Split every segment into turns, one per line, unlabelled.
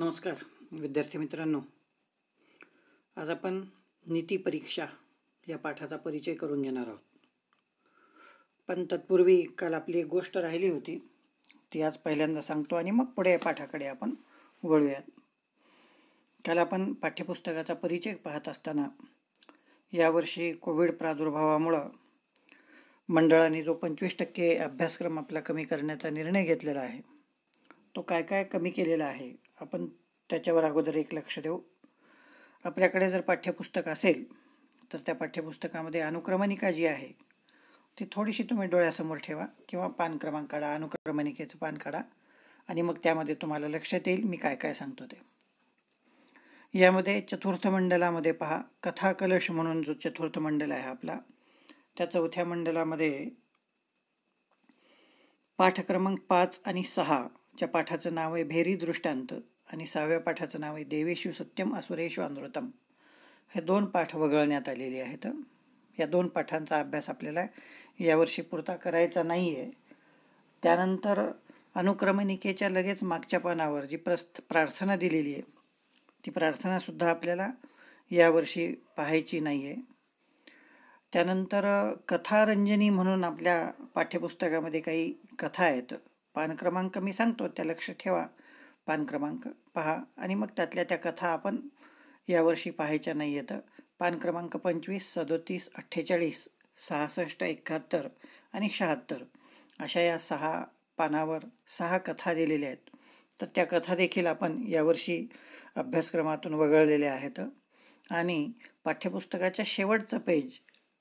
नमस्कार विद्यार्थी मित्रांनो आज आपण नीती परीक्षा या पाठाचा परिचय करून घेणार आहोत पण तत्पूर्वी काल आपली एक गोष्ट राहिली होती ती आज पहिल्यांदा सांगतो आणि मग पुढे या पाठाकडे आपण वळूयात काल आपण पाठ्यपुस्तकाचा परिचय पाहत असताना यावर्षी कोविड प्रादुर्भावामुळं मंडळाने जो पंचवीस टक्के अभ्यासक्रम आपला कमी करण्याचा निर्णय घेतलेला आहे तो काय काय कमी केलेला आहे आपण त्याच्यावर अगोदर एक लक्ष देऊ आपल्याकडे जर पाठ्यपुस्तक असेल तर त्या पाठ्यपुस्तकामध्ये अनुक्रमणिका जी आहे ती थोडीशी तुम्ही डोळ्यासमोर ठेवा किंवा पान क्रमांक काढा अनुक्रमणिकेचं पान काढा आणि मग त्यामध्ये तुम्हाला लक्षात येईल मी काय काय सांगतो ते यामध्ये चतुर्थ मंडळामध्ये पहा कथा कलश म्हणून जो चतुर्थ मंडल आहे आपला त्या चौथ्या मंडलामध्ये पाठ पाच आणि सहा च्या पाठाचं नाव आहे भेरी दृष्टांत आणि सहाव्या पाठाचं नाव आहे देवेशू सत्यम असुरेशू अनृतम हे दोन पाठ वगळण्यात आलेले आहेत या दोन पाठांचा अभ्यास आपल्याला यावर्षी पुरता करायचा नाही आहे त्यानंतर अनुक्रमणिकेच्या लगेच मागच्या पानावर जी प्रस्थ प्रार्थना दिलेली आहे ती प्रार्थनासुद्धा आपल्याला यावर्षी पाहायची नाही आहे त्यानंतर कथारंजनी म्हणून आपल्या पाठ्यपुस्तकामध्ये काही कथा आहेत पान क्रमांक मी सांगतो त्या लक्ष ठेवा पान क्रमांक पहा आणि मग त्यातल्या त्या कथा आपण यावर्षी पाहायच्या नाही येतं पान क्रमांक पंचवीस सदोतीस अठ्ठेचाळीस सहासष्ट एकाहत्तर आणि शहात्तर अशा या सहा पानावर सहा कथा दिलेल्या आहेत तर त्या कथा देखील आपण यावर्षी अभ्यासक्रमातून वगळलेल्या आहेत आणि पाठ्यपुस्तकाच्या शेवटचं पेज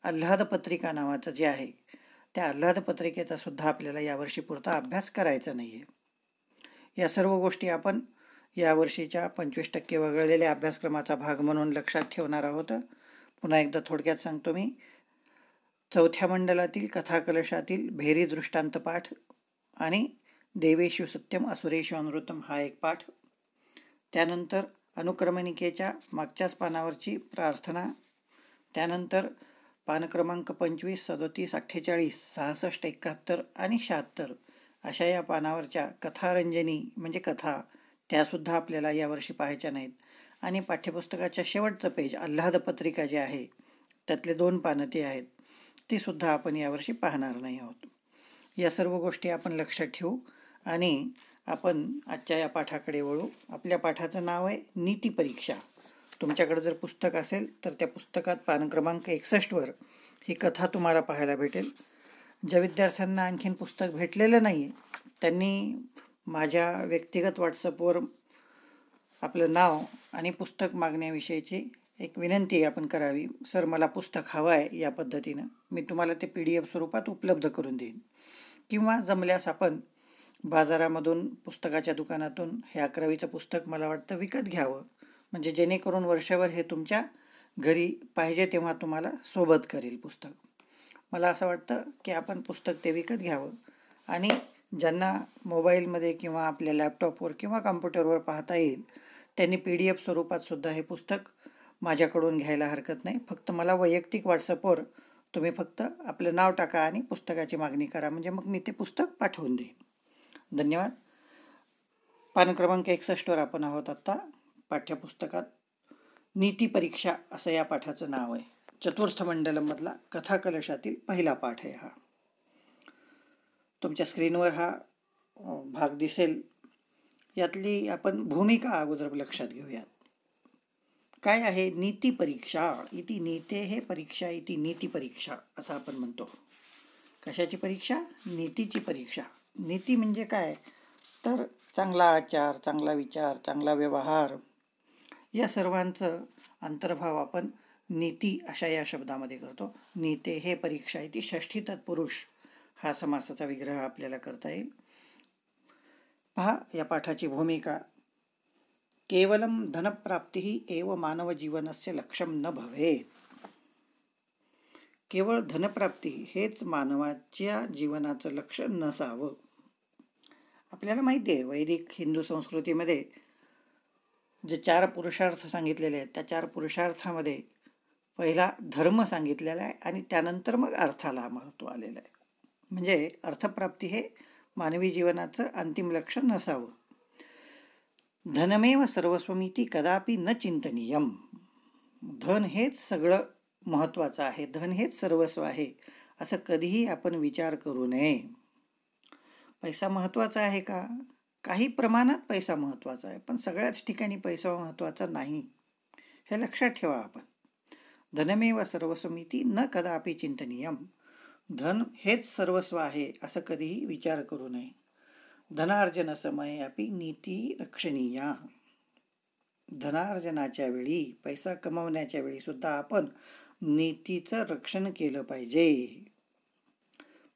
आल्हाद पत्रिका नावाचं जे आहे त्या आल्हाद पत्रिकेचा सुद्धा आपल्याला यावर्षी पुरता अभ्यास करायचा नाही आहे या सर्व गोष्टी आपण यावर्षीच्या पंचवीस टक्के वगळलेल्या अभ्यासक्रमाचा भाग म्हणून लक्षात ठेवणार आहोत पुन्हा एकदा थोडक्यात सांगतो मी चौथ्या मंडळातील कथाकलशातील भेरी दृष्टांत पाठ आणि देवेशु सत्यम असुरेशु अनृतम हा एक पाठ त्यानंतर अनुक्रमणिकेच्या मागच्याच पानावरची प्रार्थना त्यानंतर पान क्रमांक पंचवीस सदोतीस अठ्ठेचाळीस सहासष्ट एकाहत्तर आणि शहात्तर अशा या पानावरच्या कथारंजनी म्हणजे कथा त्यासुद्धा आपल्याला यावर्षी पाहायच्या नाहीत आणि पाठ्यपुस्तकाच्या शेवटचं पेज आल्हाद पत्रिका जे आहे त्यातले दोन पानं ती आहेत तीसुद्धा आपण यावर्षी पाहणार नाही आहोत या सर्व गोष्टी आपण लक्षात ठेवू आणि आपण आजच्या या पाठाकडे वळू आपल्या पाठाचं नाव आहे नीतीपरीक्षा तुमच्याकडे जर पुस्तक असेल तर त्या पुस्तकात पान क्रमांक एकसष्टवर ही कथा तुम्हाला पाहायला भेटेल ज्या विद्यार्थ्यांना आणखीन पुस्तक भेटलेलं नाही आहे त्यांनी माझ्या व्यक्तिगत व्हॉट्सअपवर आपलं नाव आणि पुस्तक मागण्याविषयीची एक विनंती आपण करावी सर मला पुस्तक हवं आहे या पद्धतीनं मी तुम्हाला ते पी डी एफ स्वरूपात उपलब्ध करून देईन किंवा जमल्यास आपण बाजारामधून पुस्तकाच्या दुकानातून हे अकरावीचं पुस्तक मला वाटतं विकत घ्यावं म्हणजे जेणेकरून वर्षभर हे तुमच्या घरी पाहिजे तेव्हा तुम्हाला सोबत करेल पुस्तक मला असं वाटतं की आपण पुस्तक ते विकत घ्यावं आणि ज्यांना मोबाईलमध्ये किंवा आपल्या लॅपटॉपवर किंवा कम्प्युटरवर पाहता येईल त्यांनी पी डी एफ स्वरूपातसुद्धा हे पुस्तक माझ्याकडून घ्यायला हरकत नाही फक्त मला वैयक्तिक व्हॉट्सअपवर तुम्ही फक्त आपलं नाव टाका आणि पुस्तकाची मागणी करा म्हणजे मग मी ते पुस्तक पाठवून देईन धन्यवाद पान क्रमांक एकसष्टवर आपण आहोत आत्ता पाठ्यपुस्तकात नीतीपरीक्षा असं या पाठाचं नाव आहे चतुर्थ मंडलमधला कथाकलशातील पहिला पाठ आहे हा तुमच्या स्क्रीनवर हा भाग दिसेल यातली आपण भूमिका अगोदर लक्षात घेऊयात काय आहे नीती परीक्षा इति नीते हे परीक्षा इति नीती परीक्षा असं आपण म्हणतो कशाची परीक्षा नीतीची परीक्षा नीती म्हणजे काय तर चांगला आचार चांगला विचार चांगला व्यवहार या सर्वांचं अंतर्भाव आपण नीती अशा या शब्दामध्ये करतो नीते हे परीक्षा आहे षष्ठी तत्पुरुष हा समासाचा विग्रह आपल्याला करता येईल पहा या पाठाची भूमिका केवलम धनप्राप्ती एव मानव जीवनस्य लक्षम न भवेत केवळ धनप्राप्ती हेच मानवाच्या जीवनाचं लक्ष नसावं आपल्याला माहिती आहे वैदिक हिंदू संस्कृतीमध्ये जे चार पुरुषार्थ सांगितलेले आहेत त्या चार पुरुषार्थामध्ये पहिला धर्म सांगितलेला आहे आणि त्यानंतर मग अर्थाला महत्त्व आलेलं आहे म्हणजे अर्थप्राप्ती हे मानवी जीवनाचं अंतिम लक्ष नसावं धनमेव सर्वस्वमिती कदापि न चिंतनीयम धन हेच सगळं महत्त्वाचं आहे धन हेच सर्वस्व आहे असं कधीही आपण विचार करू नये पैसा महत्त्वाचा आहे का काही प्रमाणात पैसा महत्त्वाचा आहे पण सगळ्याच ठिकाणी पैसा महत्त्वाचा नाही हे लक्षात ठेवा आपण धनमेव सर्वसमिती न कदापि चिंतनीयम धन हेच सर्वस्व आहे असं कधीही विचार करू नये धनार्जन समय अपि नीती रक्षणीया धनार्जनाच्या वेळी पैसा कमवण्याच्या वेळी सुद्धा आपण नीतीचं रक्षण केलं पाहिजे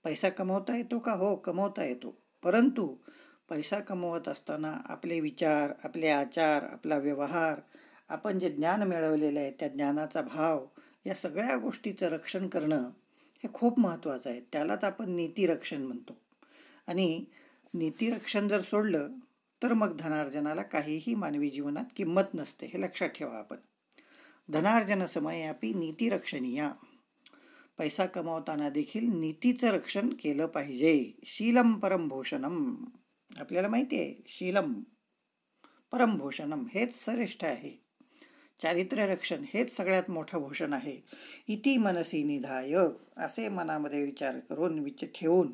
पैसा कमवता येतो का हो कमवता येतो परंतु पैसा कमवत असताना आपले विचार आपले आचार आपला व्यवहार आपण जे ज्ञान मिळवलेलं आहे त्या ज्ञानाचा भाव या सगळ्या गोष्टीचं रक्षण करणं हे खूप महत्त्वाचं आहे त्यालाच आपण नीतिरक्षण म्हणतो आणि नीतीरक्षण जर सोडलं तर मग धनार्जनाला काहीही मानवी जीवनात किंमत नसते हे लक्षात ठेवा आपण धनार्जन समय आपली नीतिरक्षणीया पैसा कमावताना देखील नीतीचं रक्षण केलं पाहिजे शीलम परम भूषणम आपल्याला माहिती आहे शीलम परमभूषणम हेच श्रेष्ठ आहे चारित्र्यरक्षण हेच सगळ्यात मोठं भूषण आहे इति मनसी निधाय असे मनामध्ये विचार करून विच ठेवून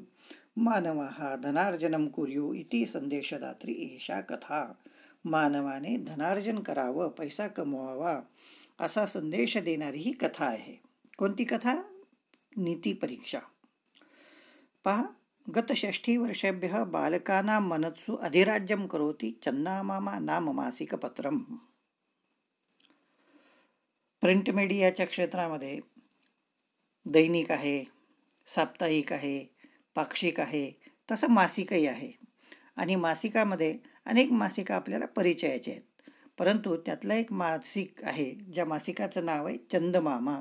मानवा हा धनार्जनम कुर्यू इति संदेशदात्री एषा कथा मानवाने धनार्जन करावं पैसा कमवावा असा संदेश देणारी ही कथा आहे कोणती कथा नीती परीक्षा पहा वर्षेभ्य बालकानां मनत्सु अधिराज्यं करोति चन्नामामा नाम मासिकपत्रं प्रिंट मीडियाच्या क्षेत्रामध्ये दैनिक आहे साप्ताहिक आहे पाक्षिक आहे तसं मासिकही आहे आणि मासिकामध्ये अनेक मासिका आपल्याला परिचयाचे आहेत परंतु त्यातलं एक मासिक आहे ज्या मासिकाचं नाव आहे चंदमामा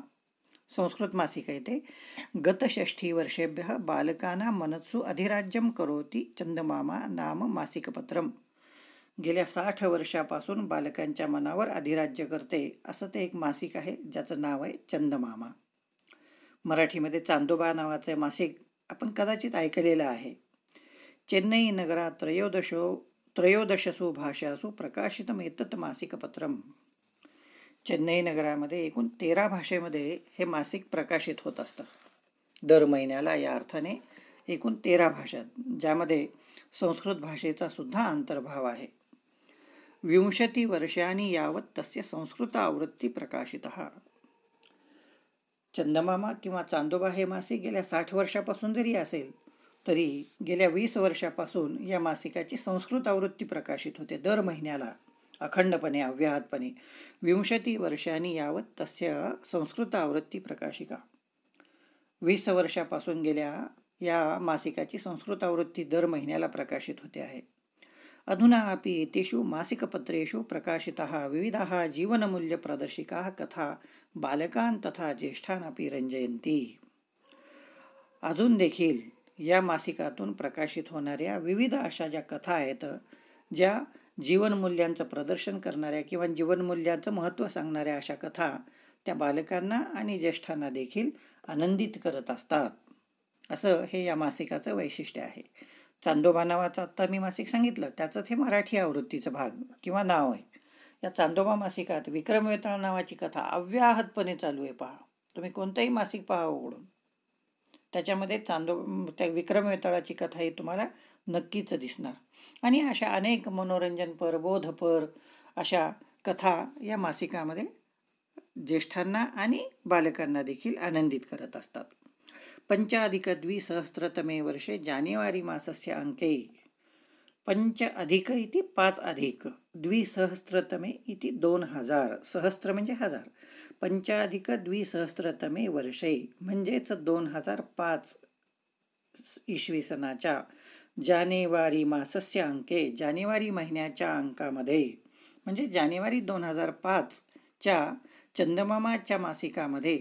संस्कृत संस्कृतमासिक गतषष्ठी वर्षेभ्य बालकानां मनत्सु अधिराज्यम करोती चंदमामा नाम मासिकपत्रम गेल्या साठ वर्षापासून बालकांच्या मनावर अधिराज्य करते असं ते एक मासिक आहे ज्याचं नाव आहे चंदमामा मराठीमध्ये चांदोबा नावाचं मासिक आपण कदाचित ऐकलेलं आहे चेन्नई नगरात त्रयोदशो त्रयोदशसु भाषासु प्रकाशितम एतत् मासिकपत्रम चेन्नई नगरामध्ये एकूण तेरा भाषेमध्ये हे मासिक प्रकाशित होत असतं दर महिन्याला या अर्थाने एकूण तेरा भाषा ज्यामध्ये संस्कृत भाषेचा सुद्धा अंतर्भाव आहे विंशती वर्षांनी यावत तस्य संस्कृत आवृत्ती प्रकाशित चंदमामा किंवा चांदोबा हे मासिक गेल्या साठ वर्षापासून जरी असेल तरी गेल्या वीस वर्षापासून या मासिकाची संस्कृत आवृत्ती प्रकाशित होते दर महिन्याला अखंडपणे अव्याहतपणे विंशती वर्षांनी यावत तस्य आवृत्ती प्रकाशिका वीस वर्षापासून गेल्या या मासिकाची संस्कृत आवृत्ती दर महिन्याला प्रकाशित होते आहे अधुना अपि एतेषु मासिकपत्रेषु प्रकाशिताः विविधाः जीवनमूल्यप्रदर्शिकाः कथा बालकान् तथा ज्येष्ठान् अपि रंजयंती अजून देखील या मासिकातून प्रकाशित होणाऱ्या विविध अशा ज्या कथा आहेत ज्या जीवनमूल्यांचं प्रदर्शन करणाऱ्या किंवा जीवनमूल्यांचं महत्त्व सांगणाऱ्या अशा कथा त्या बालकांना आणि ज्येष्ठांना देखील आनंदित करत असतात असं हे या मासिकाचं वैशिष्ट्य आहे चांदोबा नावाचं आत्ता मी मासिक सांगितलं त्याचंच हे मराठी आवृत्तीचं भाग किंवा नाव आहे या चांदोबा मासिकात विक्रम वेताळ नावाची कथा अव्याहतपणे चालू आहे पहा तुम्ही कोणतंही मासिक पहा उघडून त्याच्यामध्ये चांदो त्या विक्रम वेताळाची कथा ही तुम्हाला नक्कीच दिसणार आणि अशा अनेक मनोरंजनपर बोधपर अशा कथा या मासिकामध्ये ज्येष्ठांना आणि बालकांना देखील आनंदित करत असतात द्विसहस्रतमे वर्षे जानेवारी मासस्य एक पंच अधिक इति पाच अधिक द्विसहस्रतमे इति दोन हजार सहस्र म्हणजे हजार पंचाधिक द्विसहस्रतमे वर्षे म्हणजेच दोन हजार पाच इसवी सनाच्या जानेवारी मासस्य अंके जानेवारी महिन्याच्या अंकामध्ये म्हणजे जानेवारी दोन हजार पाचच्या चंदमामाच्या मासिकामध्ये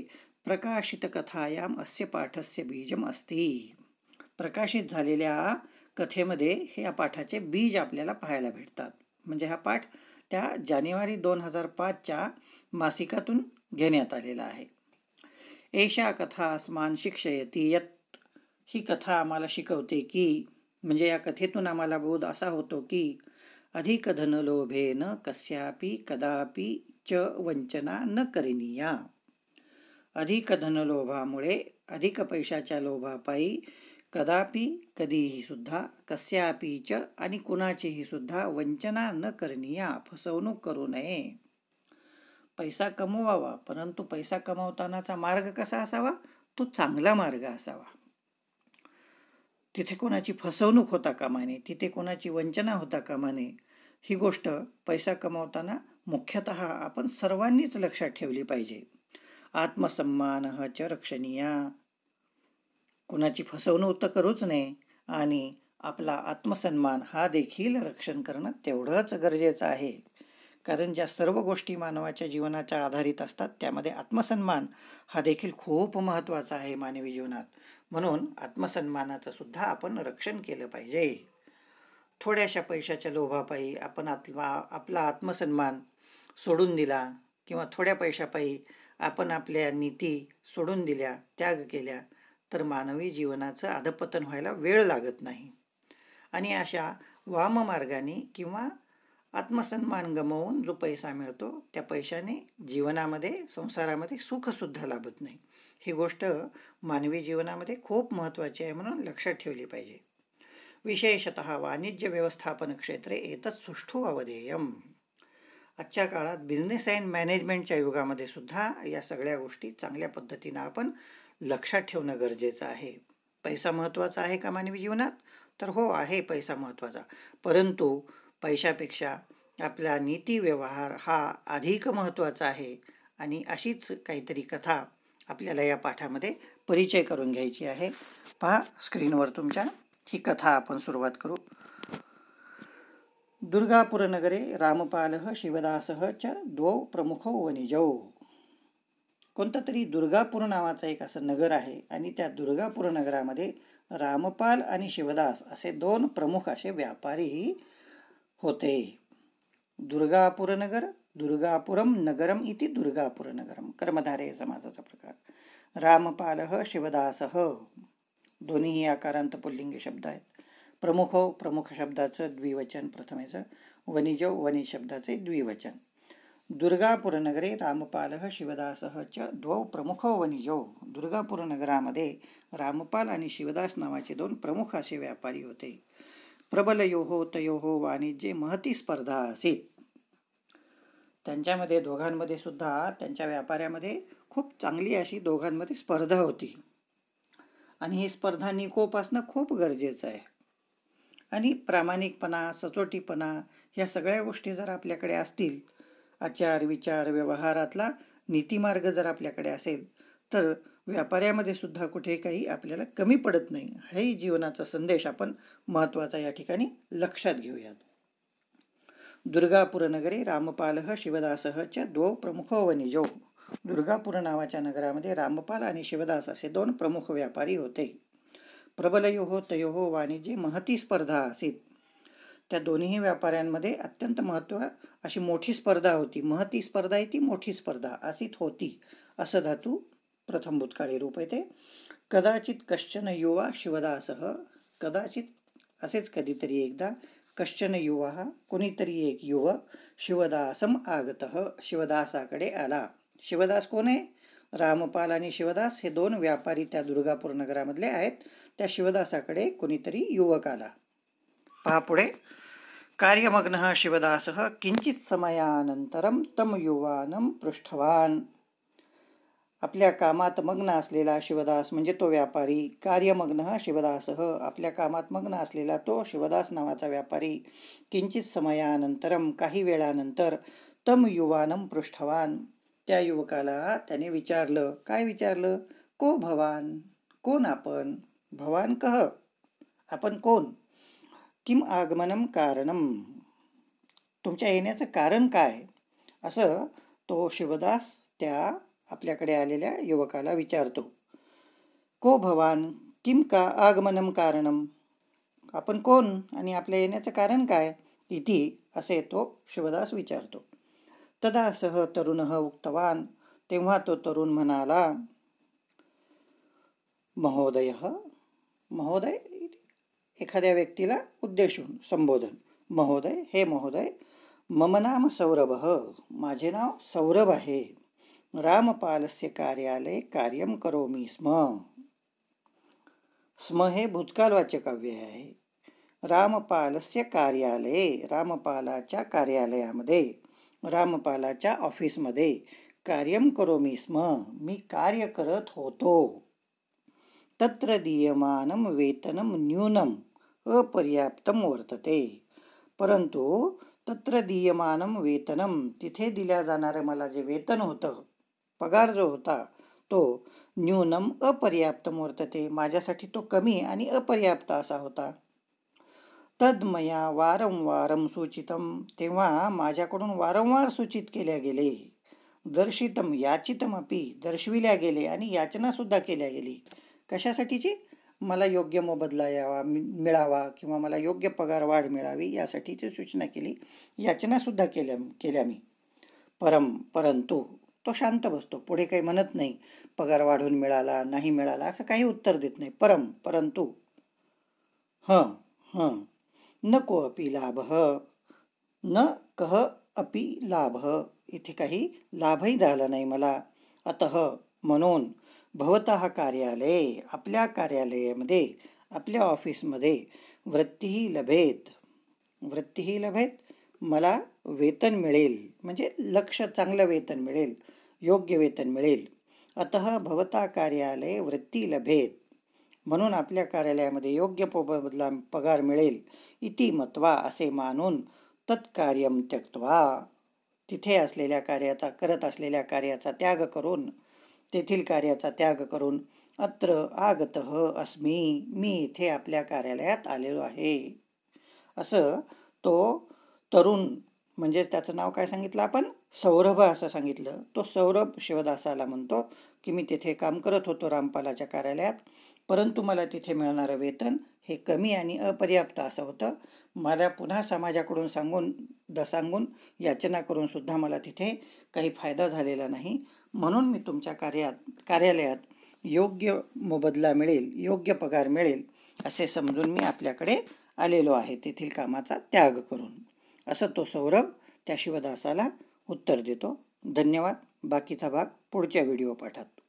प्रकाशित कथायाम अस्य पाठस्य बीजम असती प्रकाशित झालेल्या कथेमध्ये हे या पाठाचे बीज आपल्याला पाहायला भेटतात म्हणजे हा पाठ त्या जानेवारी दोन हजार पाचच्या मासिकातून घेण्यात आलेला आहे एशा कथा अस्मान शिक्षयती यत ही कथा आम्हाला शिकवते की म्हणजे या कथेतून आम्हाला बोध असा होतो की अधिक धनलोभेन कस्यापी कदापि च वंचना न करिनिया अधिक धनलोभामुळे अधिक पैशाच्या लोभापायी कदापि कधीही सुद्धा कस्यापीच च आणि कुणाचीही सुद्धा वंचना न करणीया फसवणूक करू नये पैसा कमवावा परंतु पैसा कमवतानाचा मार्ग कसा असावा तो चांगला मार्ग असावा तिथे कोणाची फसवणूक होता कामा तिथे कोणाची वंचना होता कामा नये ही गोष्ट पैसा कमावताना मुख्यतः आपण सर्वांनीच लक्षात ठेवली पाहिजे आत्मसन्मान च रक्षणीय कुणाची फसवणूक तर करूच नये आणि आपला आत्मसन्मान हा देखील रक्षण करणं तेवढंच गरजेचं आहे कारण ज्या सर्व गोष्टी मानवाच्या जीवनाच्या आधारित असतात त्यामध्ये आत्मसन्मान हा देखील खूप महत्त्वाचा आहे मानवी जीवनात म्हणून आत्मसन्मानाचं सुद्धा आपण रक्षण केलं पाहिजे थोड्याशा पैशाच्या लोभापायी आपण आत्मा आपला आत्मसन्मान सोडून दिला किंवा थोड्या पैशापायी आपण आपल्या नीती सोडून दिल्या त्याग केल्या तर मानवी जीवनाचं अधपतन व्हायला वेळ लागत नाही आणि अशा वाममार्गाने किंवा आत्मसन्मान गमावून जो पैसा मिळतो त्या पैशाने जीवनामध्ये संसारामध्ये सुखसुद्धा लाभत नाही ही गोष्ट मानवी जीवनामध्ये खूप महत्त्वाची आहे म्हणून लक्षात ठेवली पाहिजे विशेषत वाणिज्य व्यवस्थापन क्षेत्रे येतच सुष्ठू अवधेयम आजच्या काळात बिझनेस अँड मॅनेजमेंटच्या युगामध्ये सुद्धा या सगळ्या गोष्टी चांगल्या पद्धतीनं आपण लक्षात ठेवणं गरजेचं आहे पैसा महत्त्वाचा आहे का मानवी जीवनात तर हो आहे पैसा महत्त्वाचा परंतु पैशापेक्षा आपला नीती व्यवहार हा अधिक महत्त्वाचा आहे आणि अशीच काहीतरी कथा आपल्याला या पाठामध्ये परिचय करून घ्यायची आहे पहा स्क्रीनवर तुमच्या ही कथा आपण सुरुवात करू दुर्गापुरनगरे रामपाल शिवदासः च द्वौ प्रमुखौ वनिजौ कोणतं तरी दुर्गापूर नावाचं एक असं नगर आहे आणि त्या दुर्गापूर नगरामध्ये रामपाल आणि शिवदास असे दोन प्रमुख असे व्यापारीही होते दुर्गापूर नगर दुर्गापुरम नगरम इति नगरम कर्मधारे समाजाचा प्रकार रामपाल शिवदास दोन्हीही आकारांत पुल्लिंगी शब्द आहेत प्रमुख हो, प्रमुख शब्दाचं द्विवचन प्रथमेचं वनिजव हो, वनिज शब्दाचे द्विवचन दुर्गापुरनगरे रामपालः शिवदासः च द्वौ प्रमुखौ हो, वनिजौ दुर्गापुरनगरामध्ये रामपाल आणि शिवदास नावाचे दोन प्रमुख असे व्यापारी होते प्रबलयोः तयोः वाणिज्ये महती स्पर्धा आसीत त्यांच्यामध्ये दोघांमध्ये सुद्धा त्यांच्या व्यापाऱ्यामध्ये खूप चांगली अशी दोघांमध्ये स्पर्धा होती आणि ही स्पर्धा निकोप असणं खूप गरजेचं आहे आणि प्रामाणिकपणा सचोटीपणा ह्या सगळ्या गोष्टी जर आपल्याकडे असतील आचार विचार व्यवहारातला नीतीमार्ग जर आपल्याकडे असेल तर व्यापाऱ्यामध्ये सुद्धा कुठे काही आपल्याला कमी पडत नाही हाही जीवनाचा संदेश आपण महत्त्वाचा या ठिकाणी लक्षात घेऊयात दुर्गापूरनगरे रामपालः शिवदासः च द्वौ प्रमुखो वनिजौ दुर्गापूर नावाच्या नगरामध्ये रामपाल आणि शिवदास असे दोन प्रमुख व्यापारी होते प्रबलयो तयो वाणिज्य महती स्पर्धा आसीत त्या दोन्ही व्यापाऱ्यांमध्ये अत्यंत महत्त्व अशी मोठी स्पर्धा होती महती स्पर्धा ही ती मोठी स्पर्धा असीत होती असं धातू प्रथम भूतकाळी रूप येते कदाचित कश्चन युवा शिवदासह कदाचित असेच कधीतरी एकदा कश्चन युवा कोणीतरी एक युवक शिवदासम आगत शिवदासाकडे आला शिवदास कोण आहे रामपाल आणि शिवदास हे दोन व्यापारी त्या दुर्गापूर नगरामधले आहेत त्या शिवदासाकडे कोणीतरी युवक आला पहा पुढे कार्यमग्न शिवदास किंचित समयानंतर तम युवानं पृष्ठवान आपल्या कामात मग्न असलेला शिवदास म्हणजे तो व्यापारी कार्यमग्न हा आपल्या कामात मग्न असलेला तो शिवदास नावाचा व्यापारी किंचित समयानंतरम काही वेळानंतर तम युवानं पृष्ठवान त्या युवकाला त्याने विचारलं काय विचारलं को भवान कोण आपण भवान कह आपण कोण किम आगमनम कारणम तुमच्या येण्याचं कारण काय असं तो शिवदास त्या आपल्याकडे आलेल्या युवकाला विचारतो को भवान किम का आगमनम कारणम आपण कोण आणि आपल्या येण्याचं कारण काय इति असे तो शिवदास विचारतो तदा सह तरुण उक्तवान तेव्हा तो तरुण म्हणाला महोदय महोदय एखाद्या व्यक्तीला उद्देशून संबोधन महोदय हे महोदय मम नाम सौरभ माझे नाव सौरभ आहे रामपालस्य कार्यालये कार्यं करोमि स्म स्म हे भूतकालवाच्य काव्य आहे रामपालस्य कार्यालये रामपालाच्या कार्यालयामध्ये रामपालाच्या ऑफिसमध्ये कार्यं करोमि स्म मी कार्य करत होतो तत्र दीयमानं वेतनं न्यूनम् अपर्याप्तं वर्तते परंतु तत्र दीयमानं वेतनं तिथे दिल्या जाणारं मला जे वेतन होतं पगार जो होता तो न्यूनम अपर्याप्त मूर्तते माझ्यासाठी तो कमी आणि अपर्याप्त असा होता तद्मया वारंवारं सूचितम तेव्हा माझ्याकडून वारंवार सूचित केल्या गेले दर्शितम याचितम अपी दर्शविल्या गेले आणि याचनासुद्धा केल्या गेली कशासाठीची मला योग्य मोबदला यावा मिळावा किंवा मला योग्य पगार वाढ मिळावी यासाठीची सूचना केली याचनासुद्धा केल्या केल्या मी परम परंतु तो शांत बसतो पुढे काही म्हणत नाही पगार वाढून मिळाला नाही मिळाला असं काही उत्तर देत नाही परम परंतु ह हं नको अपि लाभ न कह अपि लाभ इथे काही लाभही झाला नाही मला अत म्हणून भवत कार्यालय आपल्या कार्यालयामध्ये आपल्या ऑफिसमध्ये वृत्तीही लभेत वृत्तीही लभेत मला वेतन मिळेल म्हणजे लक्ष चांगलं वेतन मिळेल योग्य वेतन मिळेल अत भवता कार्यालय वृत्ती लभेत म्हणून आपल्या कार्यालयामध्ये योग्य बदला पगार मिळेल इति मत्वा असे मानून तत्कार्यम त्यक्त्वा तिथे असलेल्या कार्याचा करत असलेल्या कार्याचा त्याग करून तेथील कार्याचा त्याग करून अत्र आगत अस्मी मी इथे आपल्या कार्यालयात आलेलो आहे असं तो तरुण म्हणजेच त्याचं नाव काय सांगितलं आपण सौरभ असं सांगितलं तो सौरभ शिवदासाला म्हणतो की मी तिथे काम करत होतो रामपालाच्या कार्यालयात परंतु मला तिथे मिळणारं वेतन हे कमी आणि अपर्याप्त असं होतं मला पुन्हा समाजाकडून सांगून द सांगून याचना करूनसुद्धा मला तिथे काही फायदा झालेला नाही म्हणून मी तुमच्या कार्यात कार्यालयात योग्य मोबदला मिळेल योग्य पगार मिळेल असे समजून मी आपल्याकडे आलेलो आहे तेथील कामाचा त्याग करून असं तो सौरभ त्या शिवदासाला उत्तर देतो धन्यवाद बाकीचा भाग पुढच्या व्हिडिओ पाठात